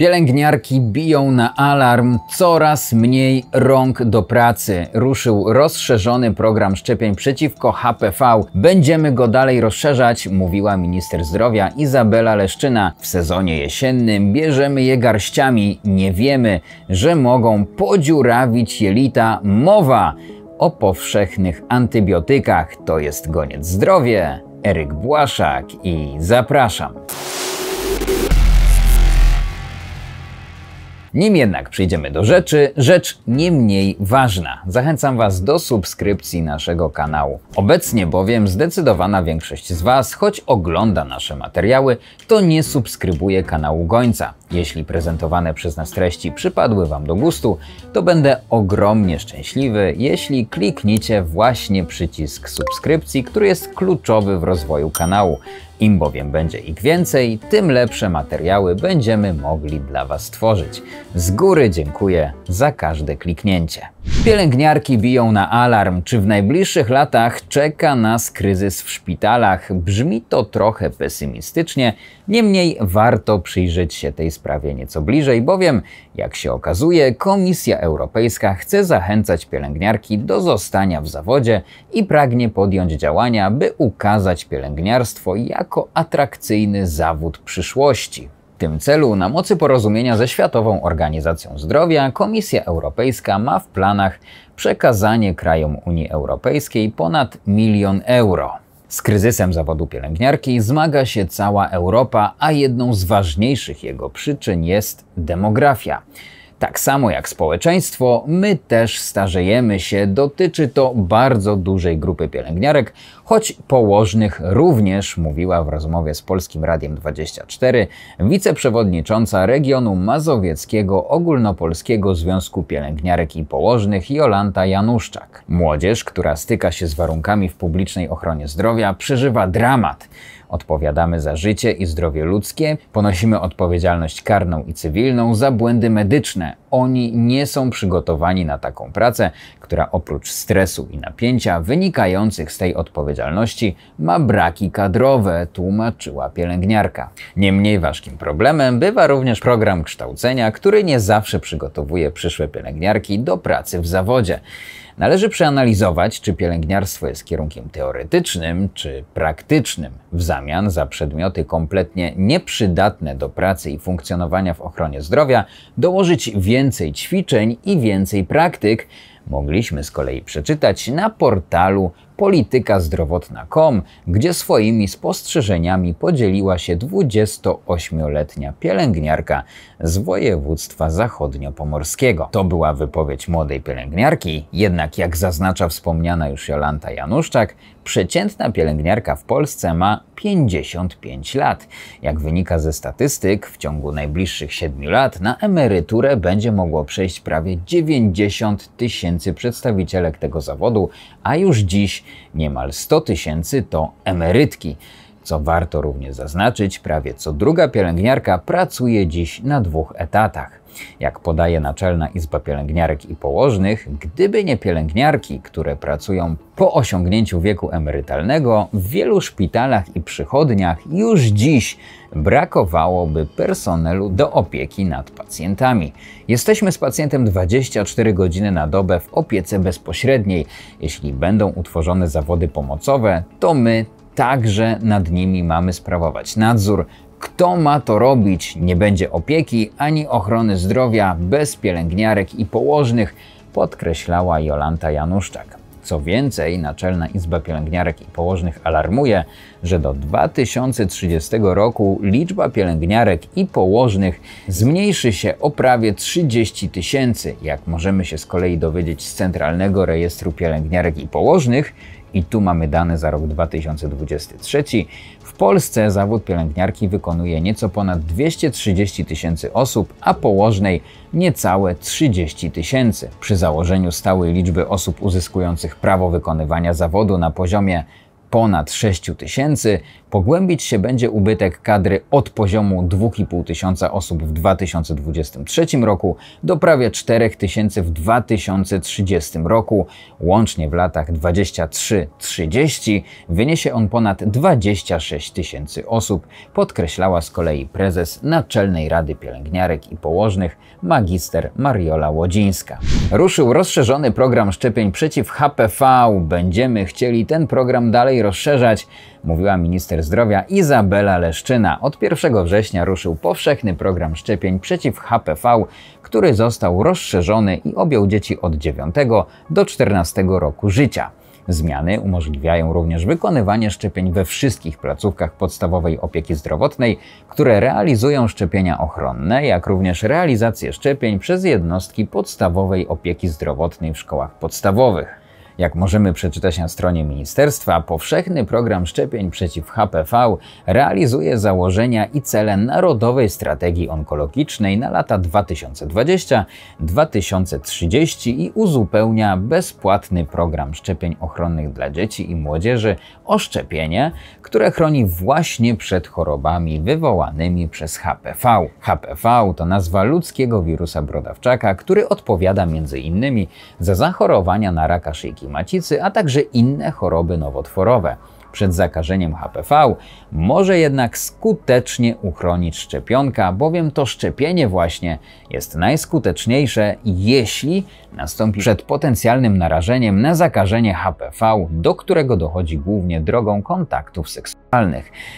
Pielęgniarki biją na alarm coraz mniej rąk do pracy. Ruszył rozszerzony program szczepień przeciwko HPV. Będziemy go dalej rozszerzać, mówiła minister zdrowia Izabela Leszczyna. W sezonie jesiennym bierzemy je garściami, nie wiemy, że mogą podziurawić jelita. Mowa o powszechnych antybiotykach. To jest Goniec Zdrowie, Eryk Błaszak i zapraszam. Nim jednak przejdziemy do rzeczy, rzecz nie mniej ważna. Zachęcam Was do subskrypcji naszego kanału. Obecnie bowiem zdecydowana większość z Was, choć ogląda nasze materiały, to nie subskrybuje kanału Gońca. Jeśli prezentowane przez nas treści przypadły Wam do gustu, to będę ogromnie szczęśliwy, jeśli klikniecie właśnie przycisk subskrypcji, który jest kluczowy w rozwoju kanału. Im bowiem będzie ich więcej, tym lepsze materiały będziemy mogli dla Was tworzyć. Z góry dziękuję za każde kliknięcie. Pielęgniarki biją na alarm. Czy w najbliższych latach czeka nas kryzys w szpitalach? Brzmi to trochę pesymistycznie, niemniej warto przyjrzeć się tej sprawie nieco bliżej, bowiem, jak się okazuje, Komisja Europejska chce zachęcać pielęgniarki do zostania w zawodzie i pragnie podjąć działania, by ukazać pielęgniarstwo jako atrakcyjny zawód przyszłości tym celu, na mocy porozumienia ze Światową Organizacją Zdrowia, Komisja Europejska ma w planach przekazanie krajom Unii Europejskiej ponad milion euro. Z kryzysem zawodu pielęgniarki zmaga się cała Europa, a jedną z ważniejszych jego przyczyn jest demografia. Tak samo jak społeczeństwo, my też starzejemy się. Dotyczy to bardzo dużej grupy pielęgniarek, choć położnych również mówiła w rozmowie z Polskim Radiem 24 wiceprzewodnicząca regionu mazowieckiego Ogólnopolskiego Związku Pielęgniarek i Położnych Jolanta Januszczak. Młodzież, która styka się z warunkami w publicznej ochronie zdrowia, przeżywa dramat. Odpowiadamy za życie i zdrowie ludzkie, ponosimy odpowiedzialność karną i cywilną za błędy medyczne, oni nie są przygotowani na taką pracę, która oprócz stresu i napięcia wynikających z tej odpowiedzialności ma braki kadrowe, tłumaczyła pielęgniarka. Niemniej ważkim problemem bywa również program kształcenia, który nie zawsze przygotowuje przyszłe pielęgniarki do pracy w zawodzie. Należy przeanalizować, czy pielęgniarstwo jest kierunkiem teoretycznym czy praktycznym w zamian za przedmioty kompletnie nieprzydatne do pracy i funkcjonowania w ochronie zdrowia, dołożyć więcej ćwiczeń i więcej praktyk, mogliśmy z kolei przeczytać na portalu politykazdrowotna.com, gdzie swoimi spostrzeżeniami podzieliła się 28-letnia pielęgniarka z województwa zachodnio-pomorskiego. To była wypowiedź młodej pielęgniarki, jednak jak zaznacza wspomniana już Jolanta Januszczak, Przeciętna pielęgniarka w Polsce ma 55 lat. Jak wynika ze statystyk, w ciągu najbliższych 7 lat na emeryturę będzie mogło przejść prawie 90 tysięcy przedstawicielek tego zawodu, a już dziś niemal 100 tysięcy to emerytki. Co warto również zaznaczyć, prawie co druga pielęgniarka pracuje dziś na dwóch etatach. Jak podaje Naczelna Izba Pielęgniarek i Położnych, gdyby nie pielęgniarki, które pracują po osiągnięciu wieku emerytalnego, w wielu szpitalach i przychodniach już dziś brakowałoby personelu do opieki nad pacjentami. Jesteśmy z pacjentem 24 godziny na dobę w opiece bezpośredniej. Jeśli będą utworzone zawody pomocowe, to my także nad nimi mamy sprawować nadzór. Kto ma to robić, nie będzie opieki ani ochrony zdrowia bez pielęgniarek i położnych, podkreślała Jolanta Januszczak. Co więcej, Naczelna Izba Pielęgniarek i Położnych alarmuje, że do 2030 roku liczba pielęgniarek i położnych zmniejszy się o prawie 30 tysięcy, jak możemy się z kolei dowiedzieć z Centralnego Rejestru Pielęgniarek i Położnych, i tu mamy dane za rok 2023, Polsce zawód pielęgniarki wykonuje nieco ponad 230 tysięcy osób, a położnej niecałe 30 tysięcy. Przy założeniu stałej liczby osób uzyskujących prawo wykonywania zawodu na poziomie ponad 6 tysięcy, pogłębić się będzie ubytek kadry od poziomu 2,5 tysiąca osób w 2023 roku do prawie 4 tysięcy w 2030 roku. Łącznie w latach 23-30 wyniesie on ponad 26 tysięcy osób, podkreślała z kolei prezes Naczelnej Rady Pielęgniarek i Położnych magister Mariola Łodzińska. Ruszył rozszerzony program szczepień przeciw HPV. Będziemy chcieli ten program dalej rozszerzać, mówiła minister zdrowia Izabela Leszczyna. Od 1 września ruszył powszechny program szczepień przeciw HPV, który został rozszerzony i objął dzieci od 9 do 14 roku życia. Zmiany umożliwiają również wykonywanie szczepień we wszystkich placówkach podstawowej opieki zdrowotnej, które realizują szczepienia ochronne, jak również realizację szczepień przez jednostki podstawowej opieki zdrowotnej w szkołach podstawowych. Jak możemy przeczytać na stronie ministerstwa, powszechny program szczepień przeciw HPV realizuje założenia i cele Narodowej Strategii Onkologicznej na lata 2020-2030 i uzupełnia bezpłatny program szczepień ochronnych dla dzieci i młodzieży o szczepienie, które chroni właśnie przed chorobami wywołanymi przez HPV. HPV to nazwa ludzkiego wirusa brodawczaka, który odpowiada m.in. za zachorowania na raka szyjki macicy, a także inne choroby nowotworowe. Przed zakażeniem HPV może jednak skutecznie uchronić szczepionka, bowiem to szczepienie właśnie jest najskuteczniejsze, jeśli nastąpi przed potencjalnym narażeniem na zakażenie HPV, do którego dochodzi głównie drogą kontaktów seksualnych.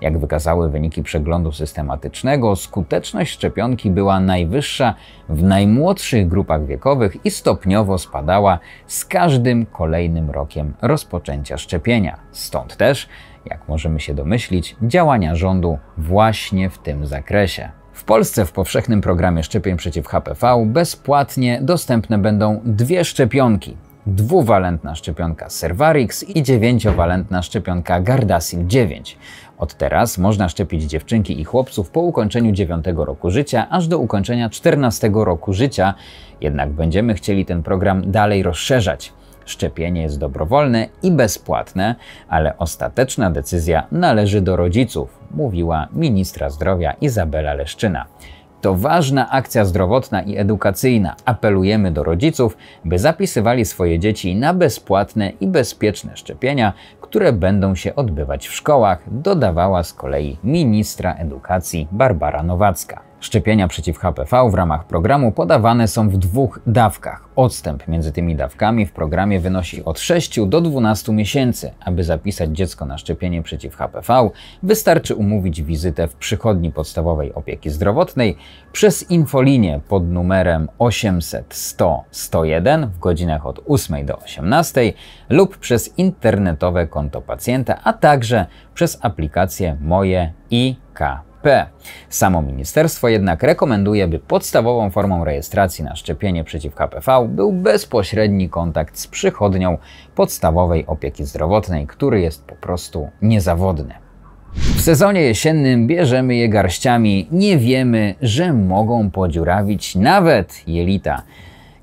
Jak wykazały wyniki przeglądu systematycznego, skuteczność szczepionki była najwyższa w najmłodszych grupach wiekowych i stopniowo spadała z każdym kolejnym rokiem rozpoczęcia szczepienia. Stąd też, jak możemy się domyślić, działania rządu właśnie w tym zakresie. W Polsce w powszechnym programie szczepień przeciw HPV bezpłatnie dostępne będą dwie szczepionki dwuwalentna szczepionka Cervarix i dziewięciowalentna szczepionka Gardasil 9. Od teraz można szczepić dziewczynki i chłopców po ukończeniu 9 roku życia aż do ukończenia 14 roku życia, jednak będziemy chcieli ten program dalej rozszerzać. Szczepienie jest dobrowolne i bezpłatne, ale ostateczna decyzja należy do rodziców, mówiła ministra zdrowia Izabela Leszczyna. To ważna akcja zdrowotna i edukacyjna. Apelujemy do rodziców, by zapisywali swoje dzieci na bezpłatne i bezpieczne szczepienia, które będą się odbywać w szkołach, dodawała z kolei ministra edukacji Barbara Nowacka. Szczepienia przeciw HPV w ramach programu podawane są w dwóch dawkach. Odstęp między tymi dawkami w programie wynosi od 6 do 12 miesięcy. Aby zapisać dziecko na szczepienie przeciw HPV, wystarczy umówić wizytę w przychodni podstawowej opieki zdrowotnej przez infolinię pod numerem 800 100 101 w godzinach od 8 do 18 lub przez internetowe konto pacjenta, a także przez aplikację Moje IK Samo ministerstwo jednak rekomenduje, by podstawową formą rejestracji na szczepienie przeciw HPV był bezpośredni kontakt z przychodnią podstawowej opieki zdrowotnej, który jest po prostu niezawodny. W sezonie jesiennym bierzemy je garściami, nie wiemy, że mogą podziurawić nawet jelita.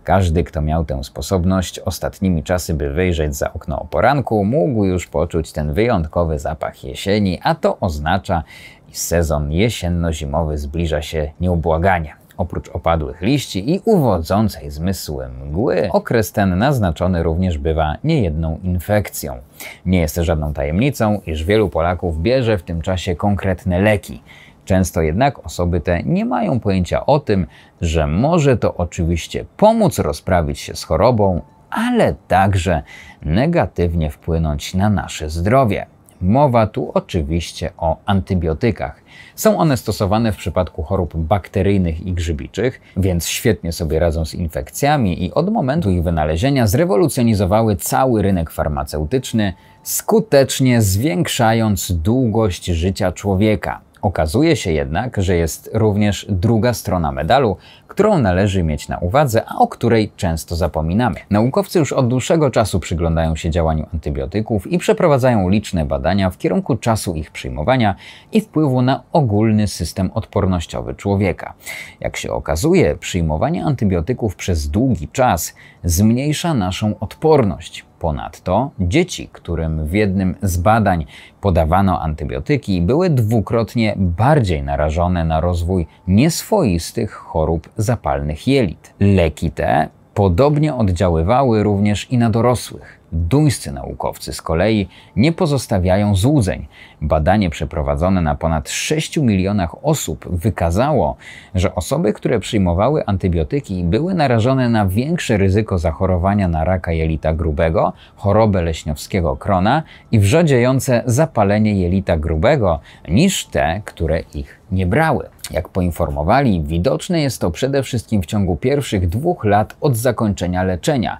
Każdy, kto miał tę sposobność ostatnimi czasy, by wyjrzeć za okno o poranku, mógł już poczuć ten wyjątkowy zapach jesieni, a to oznacza, iż sezon jesienno-zimowy zbliża się nieubłaganie. Oprócz opadłych liści i uwodzącej zmysły mgły, okres ten naznaczony również bywa niejedną infekcją. Nie jest żadną tajemnicą, iż wielu Polaków bierze w tym czasie konkretne leki. Często jednak osoby te nie mają pojęcia o tym, że może to oczywiście pomóc rozprawić się z chorobą, ale także negatywnie wpłynąć na nasze zdrowie. Mowa tu oczywiście o antybiotykach. Są one stosowane w przypadku chorób bakteryjnych i grzybiczych, więc świetnie sobie radzą z infekcjami i od momentu ich wynalezienia zrewolucjonizowały cały rynek farmaceutyczny, skutecznie zwiększając długość życia człowieka. Okazuje się jednak, że jest również druga strona medalu, którą należy mieć na uwadze, a o której często zapominamy. Naukowcy już od dłuższego czasu przyglądają się działaniu antybiotyków i przeprowadzają liczne badania w kierunku czasu ich przyjmowania i wpływu na ogólny system odpornościowy człowieka. Jak się okazuje, przyjmowanie antybiotyków przez długi czas zmniejsza naszą odporność. Ponadto dzieci, którym w jednym z badań podawano antybiotyki, były dwukrotnie bardziej narażone na rozwój nieswoistych chorób zapalnych jelit. Leki te Podobnie oddziaływały również i na dorosłych. Duńscy naukowcy z kolei nie pozostawiają złudzeń. Badanie przeprowadzone na ponad 6 milionach osób wykazało, że osoby, które przyjmowały antybiotyki, były narażone na większe ryzyko zachorowania na raka jelita grubego, chorobę leśniowskiego krona i wrzodziejące zapalenie jelita grubego niż te, które ich nie brały. Jak poinformowali, widoczne jest to przede wszystkim w ciągu pierwszych dwóch lat od zakończenia leczenia.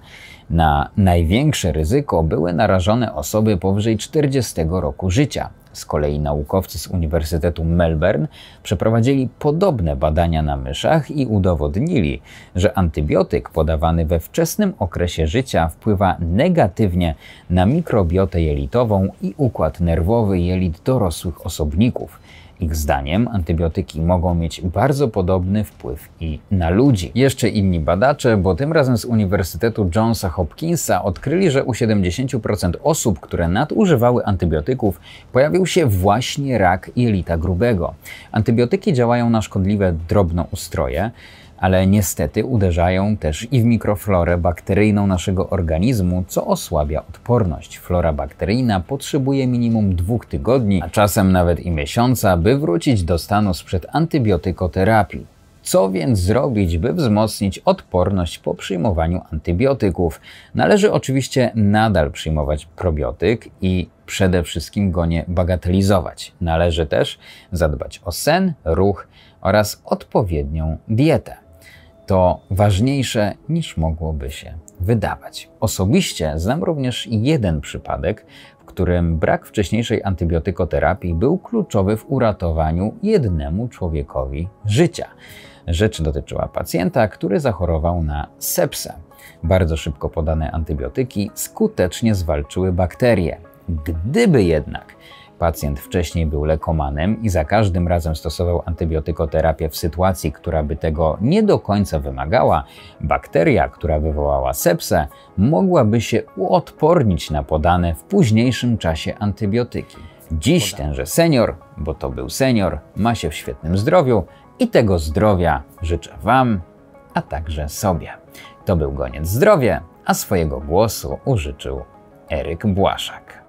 Na największe ryzyko były narażone osoby powyżej 40 roku życia. Z kolei naukowcy z Uniwersytetu Melbourne przeprowadzili podobne badania na myszach i udowodnili, że antybiotyk podawany we wczesnym okresie życia wpływa negatywnie na mikrobiotę jelitową i układ nerwowy jelit dorosłych osobników. Ich zdaniem antybiotyki mogą mieć bardzo podobny wpływ i na ludzi. Jeszcze inni badacze, bo tym razem z Uniwersytetu Johnsa Hopkinsa, odkryli, że u 70% osób, które nadużywały antybiotyków, pojawił się właśnie rak jelita grubego. Antybiotyki działają na szkodliwe drobnoustroje, ale niestety uderzają też i w mikroflorę bakteryjną naszego organizmu, co osłabia odporność. Flora bakteryjna potrzebuje minimum dwóch tygodni, a czasem nawet i miesiąca, by wrócić do stanu sprzed antybiotykoterapii. Co więc zrobić, by wzmocnić odporność po przyjmowaniu antybiotyków? Należy oczywiście nadal przyjmować probiotyk i przede wszystkim go nie bagatelizować. Należy też zadbać o sen, ruch oraz odpowiednią dietę to ważniejsze niż mogłoby się wydawać. Osobiście znam również jeden przypadek, w którym brak wcześniejszej antybiotykoterapii był kluczowy w uratowaniu jednemu człowiekowi życia. Rzecz dotyczyła pacjenta, który zachorował na sepsę. Bardzo szybko podane antybiotyki skutecznie zwalczyły bakterie. Gdyby jednak pacjent wcześniej był lekomanem i za każdym razem stosował antybiotykoterapię w sytuacji, która by tego nie do końca wymagała, bakteria, która wywołała sepsę, mogłaby się uodpornić na podane w późniejszym czasie antybiotyki. Dziś tenże senior, bo to był senior, ma się w świetnym zdrowiu i tego zdrowia życzę Wam, a także sobie. To był Goniec Zdrowie, a swojego głosu użyczył Eryk Błaszak.